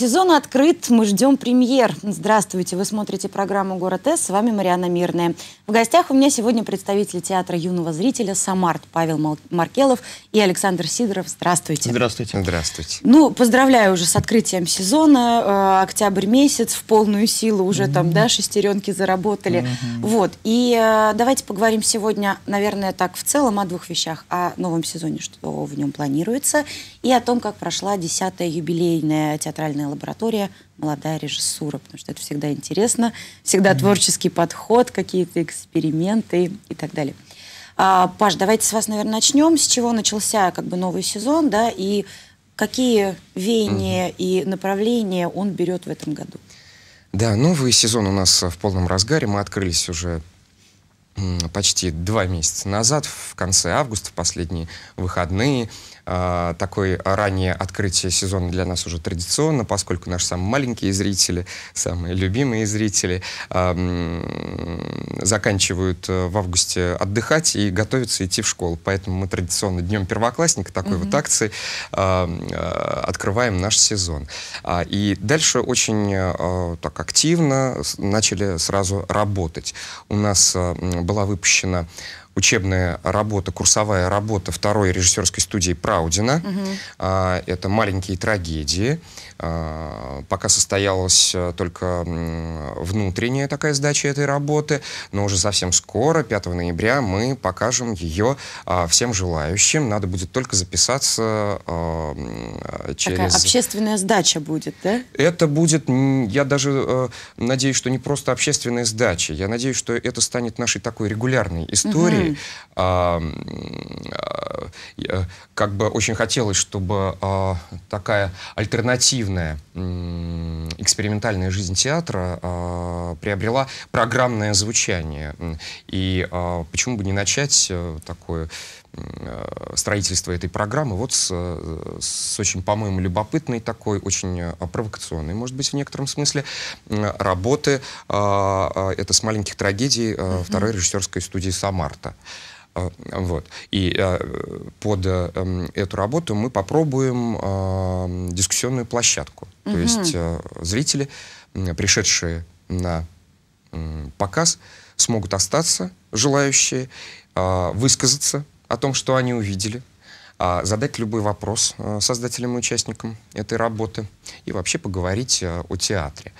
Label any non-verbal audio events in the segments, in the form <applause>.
Сезон открыт, мы ждем премьер. Здравствуйте, вы смотрите программу «Город С», с вами Мариана Мирная. В гостях у меня сегодня представитель театра юного зрителя «Самарт» Павел Маркелов и Александр Сидоров. Здравствуйте. Здравствуйте. Здравствуйте. Ну, поздравляю уже с открытием сезона. Э, октябрь месяц, в полную силу уже mm-hmm. там, да, шестеренки заработали. Mm-hmm. Вот, и э, давайте поговорим сегодня, наверное, так в целом о двух вещах. О новом сезоне, что в нем планируется, и о том, как прошла 10-я юбилейная театральная лаборатория «Молодая режиссура», потому что это всегда интересно, всегда mm-hmm. творческий подход, какие-то эксперименты и так далее. А, Паш, давайте с вас, наверное, начнем. С чего начался как бы новый сезон, да, и какие веяния mm-hmm. и направления он берет в этом году? Да, новый сезон у нас в полном разгаре. Мы открылись уже почти два месяца назад, в конце августа, в последние выходные – а, такое раннее открытие сезона для нас уже традиционно, поскольку наши самые маленькие зрители, самые любимые зрители э, заканчивают в августе отдыхать и готовятся идти в школу. Поэтому мы традиционно днем первоклассника такой mm-hmm. вот акции э, открываем наш сезон. А, и дальше очень э, так активно начали сразу работать. У нас э, была выпущена учебная работа, курсовая работа второй режиссерской студии Праудина. Угу. Это «Маленькие трагедии». А, пока состоялась э, только внутренняя такая сдача этой работы, но уже совсем скоро, 5 ноября, мы покажем ее а, всем желающим. Надо будет только записаться э, через... Такая общественная сдача будет, да? Это будет, я даже э, надеюсь, что не просто общественная сдача. Я надеюсь, что это станет нашей такой регулярной историей, угу России. Mm. А, а, как бы очень хотелось, чтобы а, такая альтернативная экспериментальная жизнь театра приобрела программное звучание. И почему бы не начать э, такое Э, строительства этой программы, вот с, э, с очень, по-моему, любопытной такой, очень э, провокационной, может быть, в некотором смысле, работы. Это «С маленьких трагедий второй режиссерской студии «Самарта». Вот. И под эм, эту работу мы попробуем дискуссионную площадку. Mm -hmm. То есть зрители, пришедшие на показ, смогут остаться, желающие, высказаться о том, что они увидели, а, задать любой вопрос э, создателям и участникам этой работы и вообще поговорить э, о театре.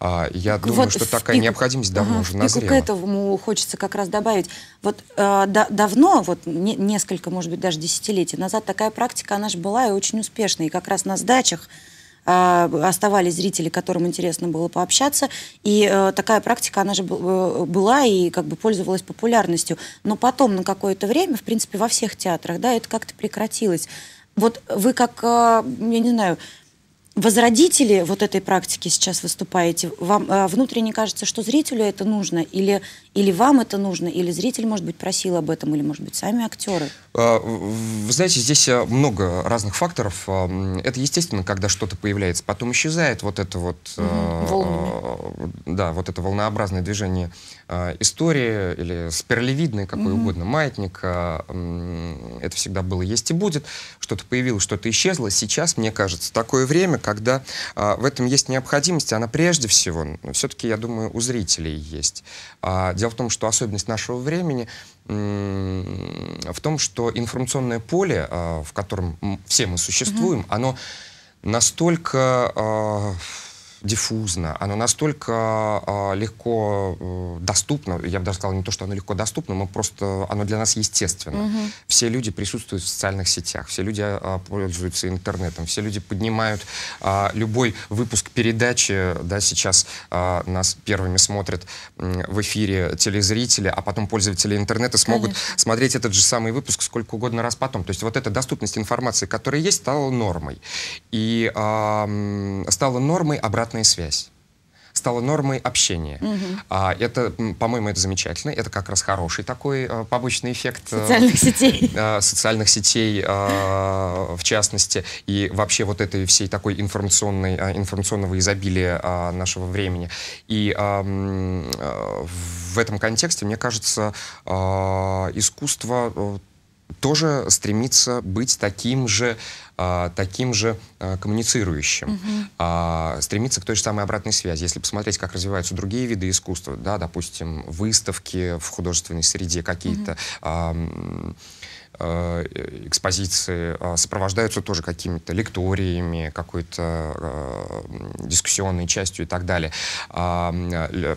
А, я думаю, вот что такая пику, необходимость давно ага, уже назрела. К этому хочется как раз добавить. Вот э, да, давно, вот не, несколько, может быть, даже десятилетий назад такая практика, она же была и очень успешная. И как раз на сдачах а, оставались зрители, которым интересно было пообщаться. И э, такая практика, она же э, была и как бы пользовалась популярностью. Но потом на какое-то время, в принципе, во всех театрах, да, это как-то прекратилось. Вот вы как, э, я не знаю, возродители вот этой практики сейчас выступаете? Вам э, внутренне кажется, что зрителю это нужно? Или, или вам это нужно, или зритель, может быть, просил об этом, или, может быть, сами актеры? А, Вы знаете, здесь э, много разных факторов. А, это естественно, когда что-то появляется, потом исчезает вот это вот... Угу. да, вот это волнообразное движение истории, или спиралевидное какой угу. угодно, маятник. это всегда было, есть и будет. Что-то появилось, что-то исчезло. Сейчас, мне кажется, такое время, когда а, в этом есть необходимость, она прежде всего, все-таки, я думаю, у зрителей есть Дело в том, что особенность нашего времени в том, что информационное поле, а, в котором все мы существуем, оно настолько а, диффузно, оно настолько э, легко э, доступно, я бы даже сказал, не то, что оно легко доступно, но просто оно для нас естественно. Угу. Все люди присутствуют в социальных сетях, все люди э, пользуются интернетом, все люди поднимают э, любой выпуск передачи, да, сейчас э, нас первыми смотрят э, в эфире телезрители, а потом пользователи интернета смогут Конечно. смотреть этот же самый выпуск сколько угодно раз потом. То есть вот эта доступность информации, которая есть, стала нормой. И э, стала нормой обратно обратная связь стала нормой общения. Угу. А, это, по-моему, это замечательно. Это как раз хороший такой а, побочный эффект социальных а, сетей, а, социальных сетей <laughs> а, в частности, и вообще вот этой всей такой информационной а, информационного изобилия а, нашего времени. И а, а, в этом контексте, мне кажется, а, искусство тоже стремится быть таким же а, таким же а, коммуницирующим, угу. стремиться к той же самой обратной связи. Если посмотреть, как развиваются другие виды искусства, да, допустим, выставки в художественной среде какие-то... Угу. Э, экспозиции э, сопровождаются тоже какими-то лекториями, какой-то э, дискуссионной частью и так далее. А,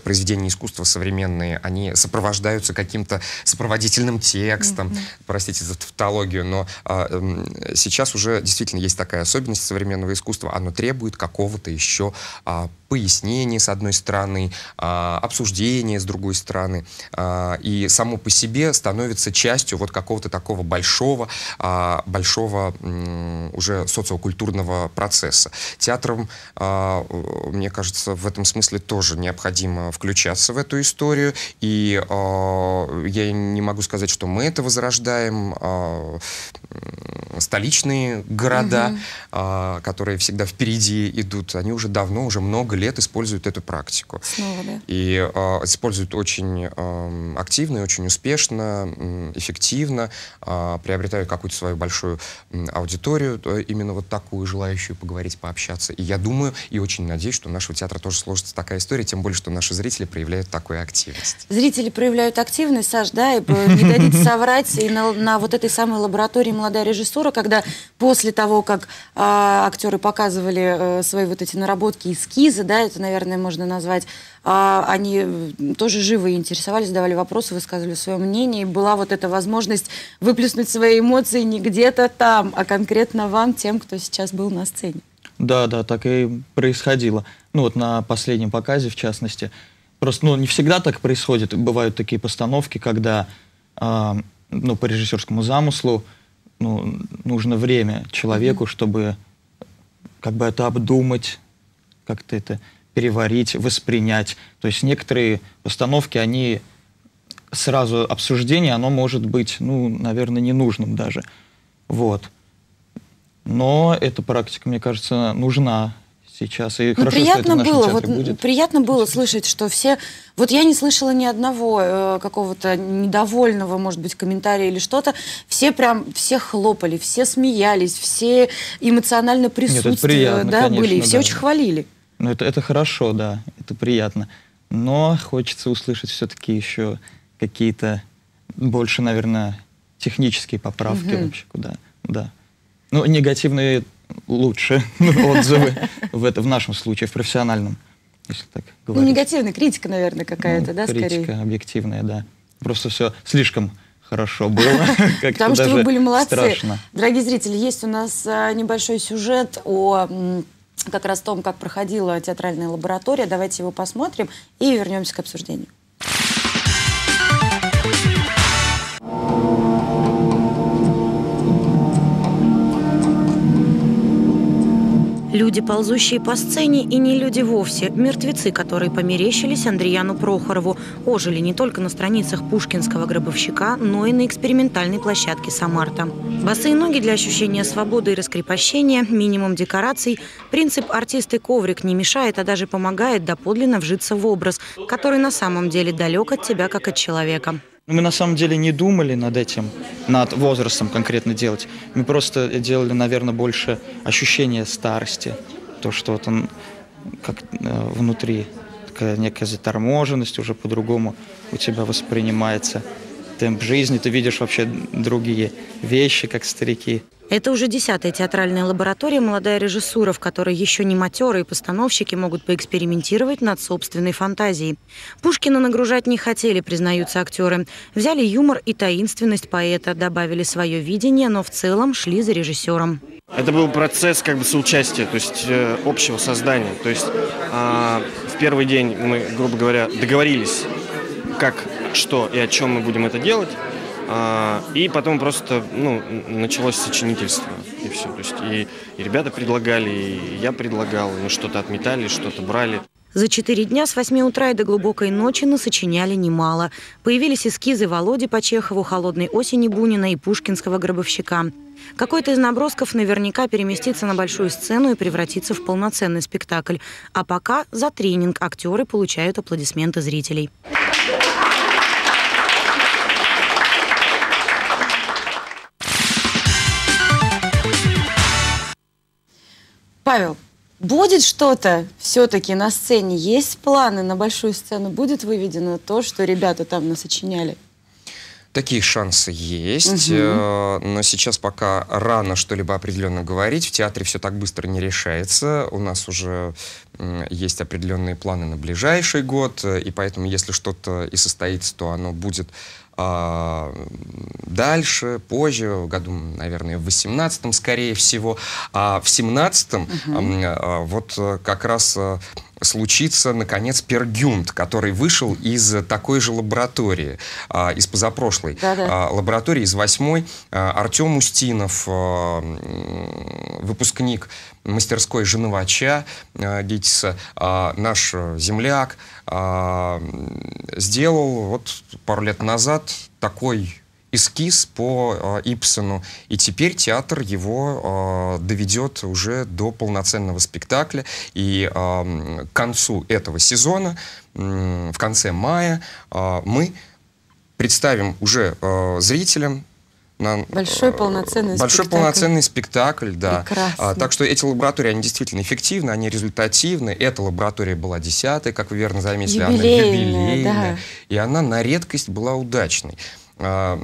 произведения искусства современные, они сопровождаются каким-то сопроводительным текстом, mm-hmm. простите за тавтологию, но а, эм, сейчас уже действительно есть такая особенность современного искусства, оно требует какого-то еще а, пояснения с одной стороны, обсуждения с другой стороны, и само по себе становится частью вот какого-то такого большого, а, большого уже социокультурного процесса. Театрам, а, э, мне кажется, в этом смысле тоже необходимо включаться в эту историю, и а, я не могу сказать, что мы это возрождаем. Столичные города, угу. которые всегда впереди идут, они уже давно, уже много лет используют эту практику. Снова, да. И используют очень активно и очень успешно, эффективно а, приобретаю какую-то свою большую аудиторию, именно вот такую, желающую поговорить, пообщаться. И я думаю и очень надеюсь, что у нашего театра тоже сложится такая история, тем более, что наши зрители проявляют такую активность. Зрители проявляют активность, Саш, да, и не дадите <laughs> соврать, и на, на вот этой самой лаборатории «Молодая режиссура», когда после того, как э, актеры показывали э, свои вот эти наработки, эскизы, да, это, наверное, можно назвать а они тоже живо интересовались, задавали вопросы, высказывали свое мнение. И была вот эта возможность выплеснуть свои эмоции не где-то там, а конкретно вам, тем, кто сейчас был на сцене. Да, да, так и происходило. Ну вот на последнем показе, в частности. Просто, ну, не всегда так происходит. Бывают такие постановки, когда, э, ну, по режиссерскому замыслу, ну, нужно время человеку, mm-hmm. чтобы э, как бы это обдумать, как-то это переварить, воспринять. То есть некоторые постановки, они сразу обсуждение, оно может быть, ну, наверное, ненужным даже. Вот. Но эта практика, мне кажется, нужна сейчас. И ну, хорошо, приятно что было, вот будет. приятно было слышать, что все. Вот я не слышала ни одного э, какого-то недовольного, может быть, комментария или что-то. Все прям все хлопали, все смеялись, все эмоционально присутствовали, да, конечно, были, и все да. очень хвалили. Ну, это, это хорошо, да, это приятно. Но хочется услышать все-таки еще какие-то больше, наверное, технические поправки угу. вообще куда. Да. Ну, негативные лучше <laughs> отзывы в, это, в нашем случае, в профессиональном, если так ну, говорить. Ну, негативная критика, наверное, какая-то, ну, да, критика скорее? Критика объективная, да. Просто все слишком хорошо было. <laughs> Потому что вы были молодцы. Страшно. Дорогие зрители, есть у нас а, небольшой сюжет о как раз в том, как проходила театральная лаборатория. Давайте его посмотрим и вернемся к обсуждению. Люди, ползущие по сцене, и не люди вовсе. Мертвецы, которые померещились Андреяну Прохорову, ожили не только на страницах пушкинского гробовщика, но и на экспериментальной площадке «Самарта». Босые ноги для ощущения свободы и раскрепощения, минимум декораций. Принцип артисты коврик» не мешает, а даже помогает доподлинно вжиться в образ, который на самом деле далек от тебя, как от человека. Мы на самом деле не думали над этим, над возрастом конкретно делать. Мы просто делали, наверное, больше ощущение старости. То, что вот он как э, внутри такая некая заторможенность уже по-другому у тебя воспринимается темп жизни, ты видишь вообще другие вещи, как старики. Это уже десятая театральная лаборатория «Молодая режиссура», в которой еще не матерые постановщики могут поэкспериментировать над собственной фантазией. Пушкина нагружать не хотели, признаются актеры. Взяли юмор и таинственность поэта, добавили свое видение, но в целом шли за режиссером. Это был процесс как бы соучастия, то есть э, общего создания. То есть э, в первый день мы, грубо говоря, договорились, как что и о чем мы будем это делать. А, и потом просто ну, началось сочинительство, и все. То есть и, и ребята предлагали, и я предлагал, мы что-то отметали, что-то брали. За четыре дня с 8 утра и до глубокой ночи насочиняли немало. Появились эскизы Володи по Чехову, «Холодной осени» Бунина и пушкинского «Гробовщика». Какой-то из набросков наверняка переместится на большую сцену и превратится в полноценный спектакль. А пока за тренинг актеры получают аплодисменты зрителей. Павел, будет что-то все-таки на сцене? Есть планы на большую сцену? Будет выведено то, что ребята там насочиняли? Такие шансы есть, угу. но сейчас пока рано что-либо определенно говорить. В театре все так быстро не решается. У нас уже есть определенные планы на ближайший год, э, и поэтому, если что-то и состоится, то оно будет а, дальше, позже, в году, наверное, в 18-м, скорее всего. А в 17-м угу. А, вот э, как раз э, случится, наконец, пергюнт, который вышел из такой же лаборатории, а, из позапрошлой да -да. лаборатории, из восьмой. А, Артем Устинов, а, выпускник мастерской Женовача Гитиса, наш э, земляк, сделал вот пару лет назад такой эскиз по э, Ипсону. И теперь театр его э, доведет уже до полноценного спектакля. И э, к концу этого сезона, э, в конце мая, э, мы представим уже э, зрителям на большой полноценный большой спектакль. полноценный спектакль, да. Прекрасно. А, так что эти лаборатории они действительно эффективны, они результативны. Эта лаборатория была десятой, как вы верно заметили, юбилейная, она юбилейная, да. и она на редкость была удачной. А,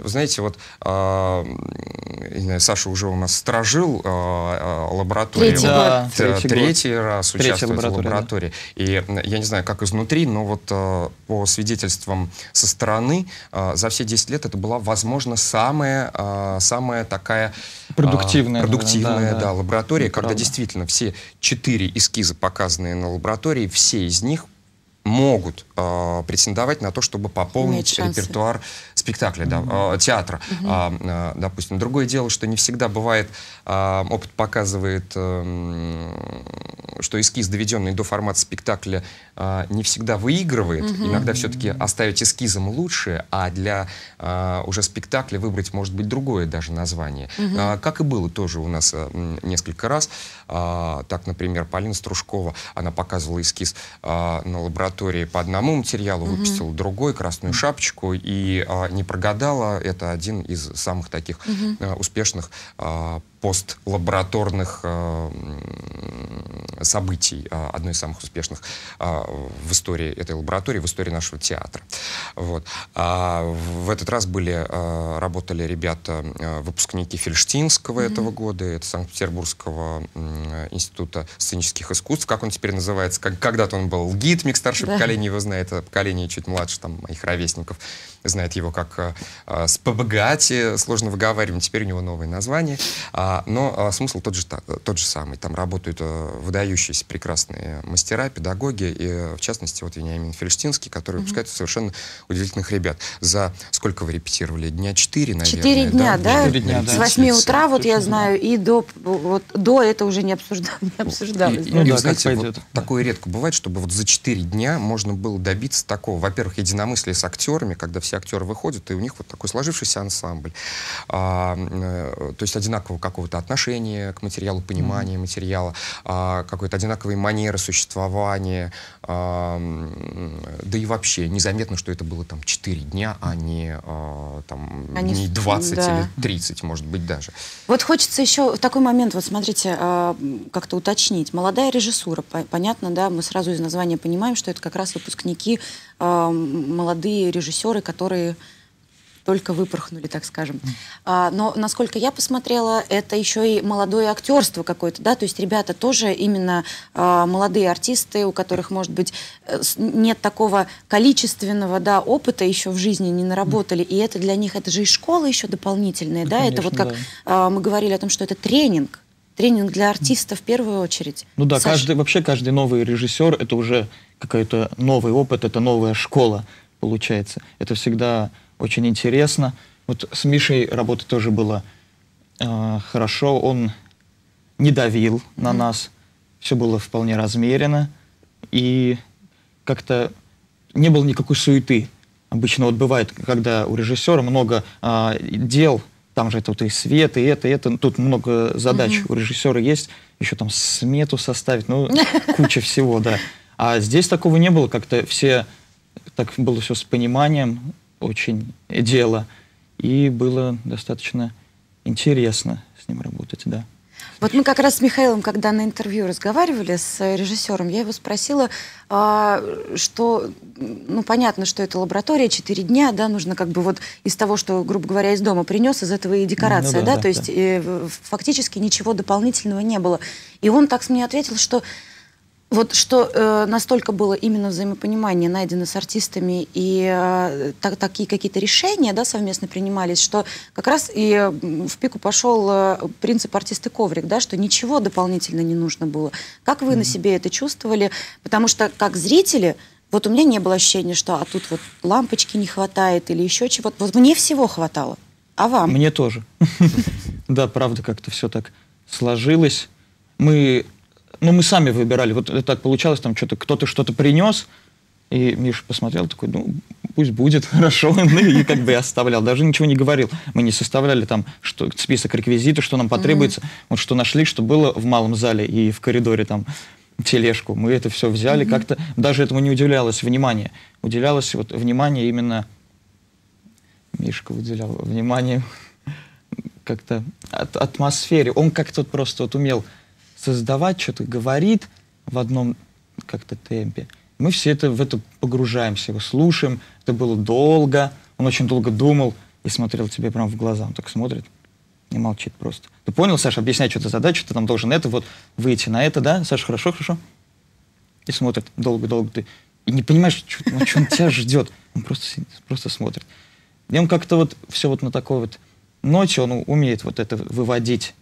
вы знаете, вот а, не знаю, Саша уже у нас сторожил а, лабораторию. Третий, да. третий, третий раз третий участвует в лаборатории. Да. И я не знаю, как изнутри, но вот по свидетельствам со стороны за все 10 лет это была, возможно, самая, самая такая продуктивная, продуктивная наверное, да, да, да, лаборатория, когда правда. действительно все четыре эскиза, показанные на лаборатории, все из них могут э, претендовать на то, чтобы пополнить репертуар спектакля, mm-hmm. э, театра. Mm-hmm. э, допустим, другое дело, что не всегда бывает, э, опыт показывает, э, что эскиз, доведенный до формата спектакля, э, не всегда выигрывает. Mm-hmm. Иногда все-таки оставить эскизом лучше, а для э, уже спектакля выбрать, может быть, другое даже название. Mm-hmm. Э, как и было тоже у нас э, несколько раз. Э, так, например, Полина Стружкова, она показывала эскиз э, на лаборатории лаборатории по одному материалу, угу. выпустила другой, красную шапочку, и а, не прогадала. Это один из самых таких угу. а, успешных а, постлабораторных э, событий, а, одной из самых успешных а, в истории этой лаборатории, в истории нашего театра. Вот. А в этот раз были, а, работали ребята, э, выпускники Фельштинского mm-hmm. этого года, это Санкт-Петербургского института сценических искусств, как он теперь называется, когда-то он был ГИТМИК, старшее да. поколение его знает, это поколение чуть младше там, моих ровесников, знает его как э, э, «Спобогати», сложно выговариваем, теперь у него новое название. А, но а, смысл тот же, тот же самый. Там работают э, выдающиеся прекрасные мастера, педагоги, и в частности вот Вениамин Фельштинский, который mm-hmm. выпускает совершенно удивительных ребят. За сколько вы репетировали? Дня четыре наверное? четыре дня, да? 4 дня, да. С восьми утра, вот я знаю, и до, вот, до это уже не, обсужда... не ну, обсуждалось. И, да. Ну, и, ну, и да, знаете, вот да. такое редко бывает, чтобы вот за четыре дня можно было добиться такого. Во-первых, единомыслия с актерами, когда все все актеры выходят, и у них вот такой сложившийся ансамбль. А, э, то есть одинакового какого-то отношения к материалу, понимания mm-hmm. материала, а, какой-то одинаковой манеры существования, да и вообще незаметно, что это было там 4 дня, а не, а, там, Они... А не 20 да. или 30, может быть, даже. Вот хочется еще такой момент, вот смотрите, а, как-то уточнить. Молодая режиссура, понятно, да, мы сразу из названия понимаем, что это как раз выпускники, молодые режиссеры, которые только выпорхнули, так скажем. А, но, насколько я посмотрела, это еще и молодое актерство какое-то, да, то есть ребята тоже именно а, молодые артисты, у которых, может быть, э, нет такого количественного, да, опыта еще в жизни, не наработали, и это для них, это же и школа еще дополнительная, да, да? Конечно, это вот как да. а, мы говорили о том, что это тренинг, тренинг для артистов в первую очередь. Ну да, Саша. каждый, вообще каждый новый режиссер это уже какой-то новый опыт, это новая школа получается. Это всегда очень интересно. Вот с Мишей работы тоже было э, хорошо, он не давил на нас, все было вполне размеренно, и как-то не было никакой суеты. Обычно вот бывает, когда у режиссера много э, дел, там же это вот и свет, и это, и это. Тут много задач mm-hmm. у режиссера есть, еще там смету составить, ну, <laughs> куча всего, да. А здесь такого не было, как-то все, так было все с пониманием, очень дело. И было достаточно интересно с ним работать, да. Вот мы как раз с Михаилом, когда на интервью разговаривали с э, режиссером, я его спросила, а, что, ну, понятно, что это лаборатория, 4 дня, да, нужно как бы вот из того, что, грубо говоря, из дома принес, из этого и декорация, ну, да, да, да, то да. есть фактически ничего дополнительного не было. И он так мне ответил, что вот что э, настолько было именно взаимопонимание найдено с артистами и э, так, такие какие-то решения да, совместно принимались, что как раз и в пику пошел э, принцип артисты коврик, да, что ничего дополнительно не нужно было. Как вы mm-hmm. на себе это чувствовали? Потому что как зрители вот у меня не было ощущения, что а тут вот лампочки не хватает или еще чего-то. Вот мне всего хватало. А вам? Мне тоже. <laughs> Да, правда, как-то все так сложилось. Мы ну, мы сами выбирали. Вот это так получалось, там что-то кто-то что-то принес, и Миша посмотрел, такой, ну, пусть будет, <laughs> хорошо, ну, и как бы и оставлял, даже ничего не говорил. Мы не составляли там что, список реквизита, что нам потребуется, mm-hmm. вот что нашли, что было в малом зале и в коридоре там тележку. Мы это все взяли, mm-hmm. как-то даже этому не уделялось внимание. Уделялось вот внимание именно... Мишка уделял внимание <laughs> как-то от, атмосфере. Он как-то вот просто вот умел создавать, что-то говорит в одном как-то темпе. Мы все это в это погружаемся, его слушаем. Это было долго. Он очень долго думал и смотрел тебе прямо в глаза. Он так смотрит и молчит просто. Ты понял, Саша, объяснять что то задачу, ты там должен это вот выйти на это, да? Саша, хорошо, хорошо? И смотрит долго-долго ты. И не понимаешь, что, ну, что он тебя ждет. Он просто, просто смотрит. И он как-то вот все вот на такой вот ночи он умеет вот это выводить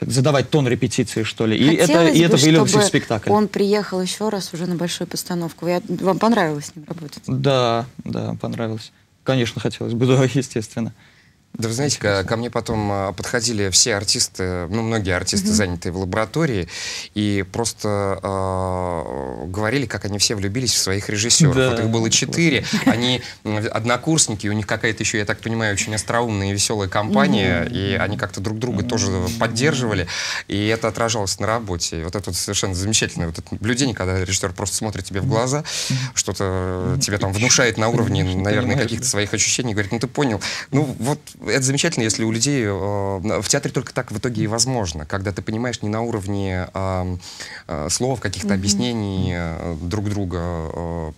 задавать тон репетиции, что ли. И это, бы, и это вылилось в спектакль. Он приехал еще раз уже на большую постановку. Я, вам понравилось с ним работать? Да, да, понравилось. Конечно, хотелось бы, <laughs> да, естественно. Да вы знаете, ко, ко мне потом а, подходили все артисты, ну, многие артисты, mm-hmm. занятые в лаборатории, и просто э, говорили, как они все влюбились в своих режиссеров. Да. Вот их было четыре, они однокурсники, у них какая-то еще, я так понимаю, очень остроумная и веселая компания, mm-hmm. и они как-то друг друга mm-hmm. тоже поддерживали, и это отражалось на работе. И вот это вот совершенно замечательное вот это наблюдение, когда режиссер просто смотрит тебе в глаза, mm-hmm. что-то тебе там внушает на уровне, наверное, каких-то своих ощущений, говорит, ну, ты понял, ну, вот это замечательно, если у людей э, в театре только так в итоге и возможно, когда ты понимаешь не на уровне э, э, слов, каких-то mm-hmm. объяснений э, друг друга, э,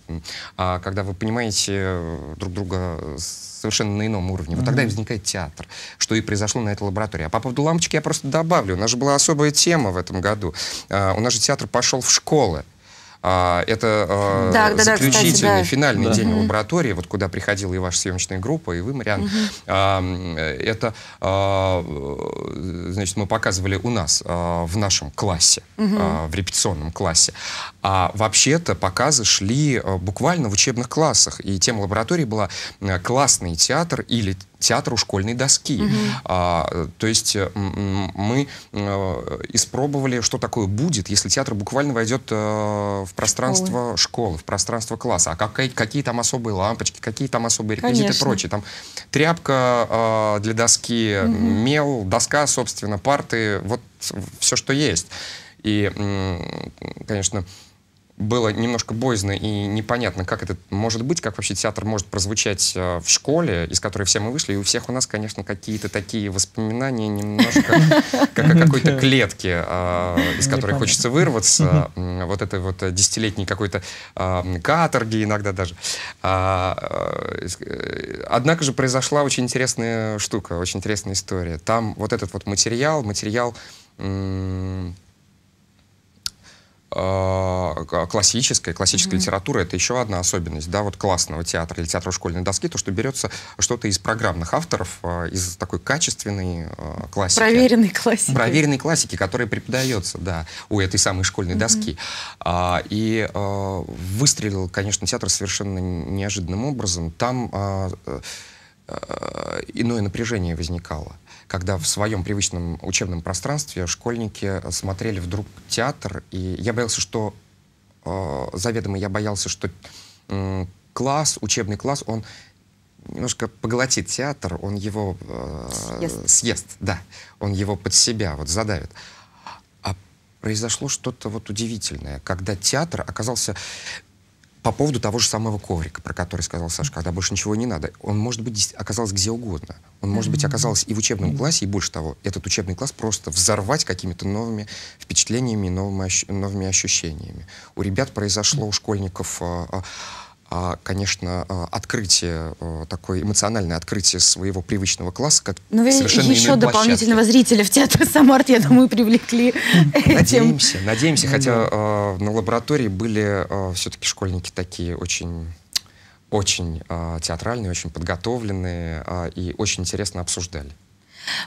а когда вы понимаете э, друг друга совершенно на ином уровне. Вот mm-hmm. тогда и возникает театр, что и произошло на этой лаборатории. А по поводу лампочки я просто добавлю. У нас же была особая тема в этом году. Э, у нас же театр пошел в школы. А, это э, да, да, заключительный, да, финальный да. день да. лаборатории, вот куда приходила и ваша съемочная группа, и вы, Мариан. Угу. А, это, а, значит, мы показывали у нас а, в нашем классе, угу. а, в репетиционном классе. А вообще-то показы шли а, буквально в учебных классах, и тема лаборатории была а, «Классный театр» или театру школьной доски. Угу. А, то есть э, мы э, испробовали, что такое будет, если театр буквально войдет э, в пространство школы, школы в пространство класса. А какие, какие там особые лампочки, какие там особые реквизиты Конечно. и прочее. Там тряпка для доски, угу. мел, доска, собственно, парты, вот все, что есть. И, конечно, было немножко боязно и непонятно, как это может быть, как вообще театр может прозвучать э, в школе, из которой все мы вышли. И у всех у нас, конечно, какие-то такие воспоминания немножко <laughs> как о какой-то клетке, э, из которой хочется вырваться. Вот этой вот э, десятилетней какой-то э, каторги иногда даже. А, э, однако же произошла очень интересная штука, очень интересная история. Там вот этот вот материал, материал Э, классической, классической mm-hmm. литературы, это еще одна особенность, да, вот классного театра или театра школьной доски, то, что берется что-то из программных авторов, э, из такой качественной э, классики. Проверенной классики. Проверенной классики, которая преподается, да, у этой самой школьной mm-hmm. доски. А, и а, выстрелил, конечно, театр совершенно неожиданным образом. Там а, Э, иное напряжение возникало, когда в своем привычном учебном пространстве школьники э, смотрели вдруг театр, и я боялся, что э, заведомо я боялся, что класс, учебный класс, он немножко поглотит театр, он его э, съест. съест, да, он его под себя вот задавит. А произошло что-то вот удивительное, когда театр оказался по поводу того же самого коврика, про который сказал Саша, когда больше ничего не надо, он, может быть, оказался где угодно. Он, может быть, оказался и в учебном классе, и больше того, этот учебный класс просто взорвать какими-то новыми впечатлениями, новыми, ощущениями. У ребят произошло, у школьников а, а, а, конечно, а, открытие, э, такое эмоциональное открытие своего привычного класса, как Но ну, совершенно еще дополнительного площадки. зрителя в театр Самарт, я думаю, привлекли Надеемся, этим. надеемся, ну хотя э, на лаборатории были э, все-таки школьники такие очень очень э, театральные, очень подготовленные э, и очень интересно обсуждали.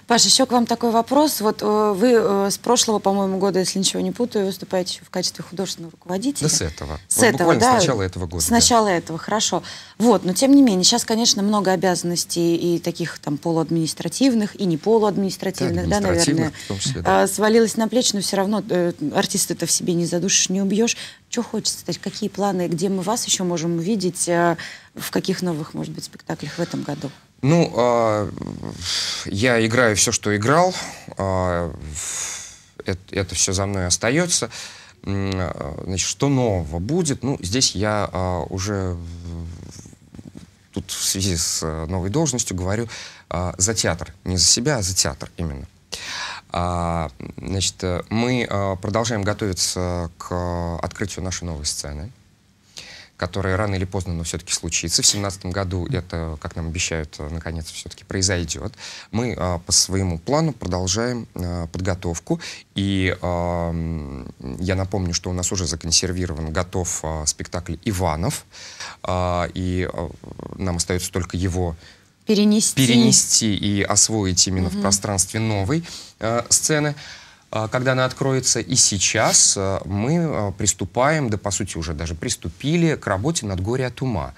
Паша, еще к вам такой вопрос. Вот э, вы э, с прошлого, по-моему, года, если ничего не путаю, выступаете в качестве художественного руководителя. Да с этого. С вот этого, да? с начала этого года. С да. начала этого, хорошо. Вот, но тем не менее, сейчас, конечно, много обязанностей и таких там полуадминистративных, и не полуадминистративных, да, да наверное, в том числе, да. А, свалилось на плечи, но все равно э, артиста это в себе не задушишь, не убьешь. Что хочется, какие планы, где мы вас еще можем увидеть, э, в каких новых, может быть, спектаклях в этом году? Ну, э, я играю все, что играл. Э, это, это все за мной остается. А, значит, что нового будет? Ну, здесь я э, уже тут в связи с э, новой должностью говорю э, за театр. Не за себя, а за театр именно. А, значит, э, мы продолжаем готовиться к э, открытию нашей новой сцены которое рано или поздно, но все-таки случится. В 2017 году это, как нам обещают, наконец все-таки произойдет. Мы а, по своему плану продолжаем а, подготовку. И а, я напомню, что у нас уже законсервирован, готов спектакль «Иванов». и нам остается только его перенести, перенести и освоить именно угу. в пространстве новой сцены. А, когда она откроется. И сейчас а, мы а, приступаем, да по сути уже даже приступили к работе над «Горе от ума».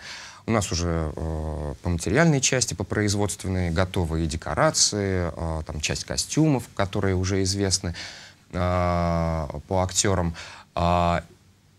У нас уже э, по материальной части, по производственной готовые декорации, э, там часть костюмов, которые уже известны э, по актерам. Э,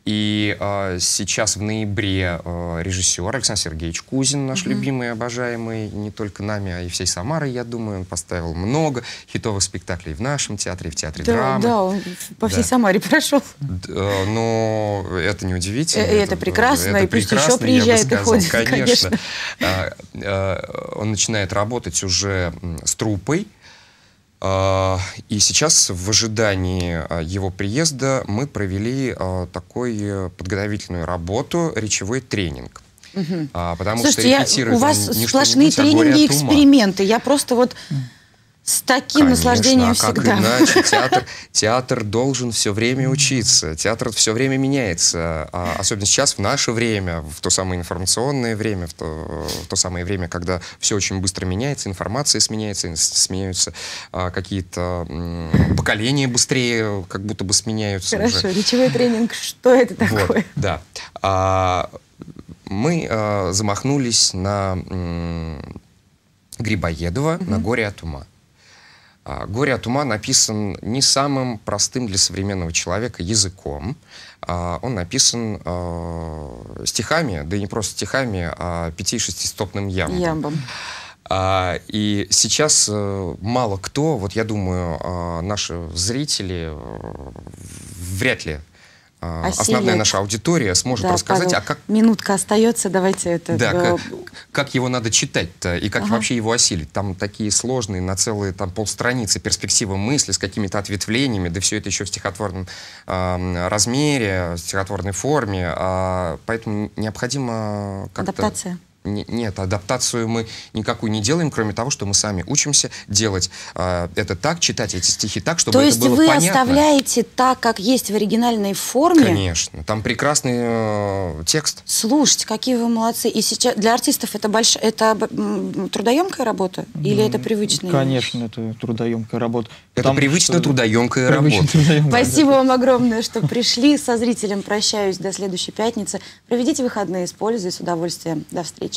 и э, сейчас в ноябре э, режиссер Александр Сергеевич Кузин, наш mm-hmm. любимый, обожаемый, не только нами, а и всей Самарой, я думаю, он поставил много хитовых спектаклей в нашем театре, в театре да, драмы. Да, он по всей да. Самаре прошел. Д, а, но это не удивительно. Э, это, это прекрасно, это и пусть прекрасно, еще приезжает и ходит. Конечно. конечно. Э, э, он начинает работать уже с трупой, а, и сейчас в ожидании а, его приезда мы провели а, такую э, подготовительную работу, речевой тренинг. Угу. Потому Слушайте, что я, у вас сплошные тренинги, эксперименты. Я просто вот с таким Конечно, наслаждением а как всегда. Иначе? <laughs> Театр, театр должен все время учиться. Театр все время меняется. А, особенно сейчас, в наше время, в то самое информационное время, в то, в то самое время, когда все очень быстро меняется, информация сменяется, сменяются а, какие-то поколения быстрее, как будто бы сменяются. Хорошо, уже. речевой тренинг, что это такое? Вот, да. А, мы а, замахнулись на Грибоедова mm на горе от ума. А, «Горе от ума» написан не самым простым для современного человека языком. А, он написан а, стихами, да и не просто стихами, а пяти-шестистопным ямбом. ямбом. А, и сейчас э, мало кто, вот я думаю, э, наши зрители э, вряд ли Осилит. А, а основная наша аудитория сможет да, рассказать, Павел, а как... Минутка остается, давайте это... Да, как, как его надо читать-то, и как ага. вообще его осилить. Там такие сложные, на целые там полстраницы перспективы мысли с какими-то ответвлениями, да все это еще в стихотворном э, размере, в стихотворной форме, э, поэтому необходимо как-то... Адаптация нет, адаптацию мы никакую не делаем, кроме того, что мы сами учимся делать э, это так, читать эти стихи так, чтобы То это было понятно. То есть вы оставляете так, как есть в оригинальной форме? Конечно. Там прекрасный э, текст. Слушайте, какие вы молодцы. И сейчас для артистов это, больш... это трудоемкая работа? Или ну, это привычная? Конечно, это трудоемкая работа. Это привычно трудоемкая работа. Спасибо вам огромное, что пришли. Со зрителем прощаюсь до следующей пятницы. Проведите выходные с пользой с удовольствием. До встречи.